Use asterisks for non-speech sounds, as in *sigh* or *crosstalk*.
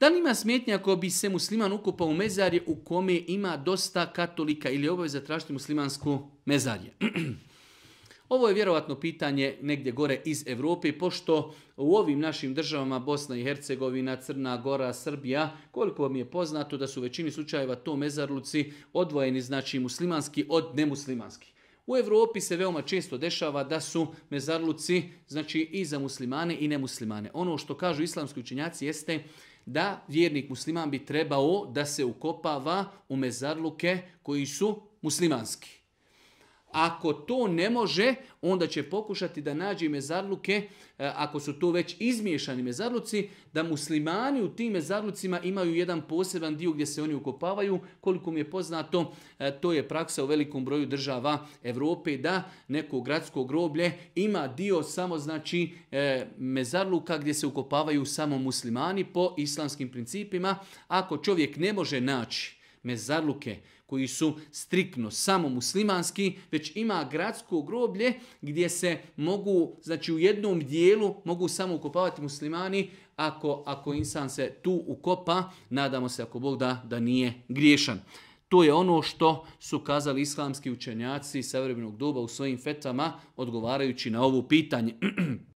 Da li ima smetnje ako bi se musliman ukupao u mezarje u kome ima dosta katolika ili obaveza tražiti muslimansku mezarje? *clears throat* Ovo je vjerovatno pitanje negdje gore iz Evrope, pošto u ovim našim državama Bosna i Hercegovina, Crna Gora, Srbija, koliko mi je poznato da su u većini slučajeva to mezarluci odvojeni, znači muslimanski od nemuslimanskih. U Evropi se veoma često dešava da su mezarluci znači, i za muslimane i nemuslimane. Ono što kažu islamski učenjaci jeste da vjernik musliman bi trebao da se ukopava u mezarluke koji su muslimanski. Ako to ne može, onda će pokušati da nađe mezarluke, e, ako su to već izmiješani mezarluci, da muslimani u tim mezarlucima imaju jedan poseban dio gdje se oni ukopavaju. Koliko mi je poznato, e, to je praksa u velikom broju država Evrope da neko gradsko groblje ima dio samo znači e, mezarluka gdje se ukopavaju samo muslimani po islamskim principima. Ako čovjek ne može naći mezarluke koji su strikno samo muslimanski, već ima gradsko groblje gdje se mogu, znači u jednom dijelu mogu samo ukopavati muslimani ako, ako insan se tu ukopa, nadamo se ako Bog da, da nije griješan. To je ono što su kazali islamski učenjaci savremenog doba u svojim fetvama odgovarajući na ovu pitanje. *clears throat*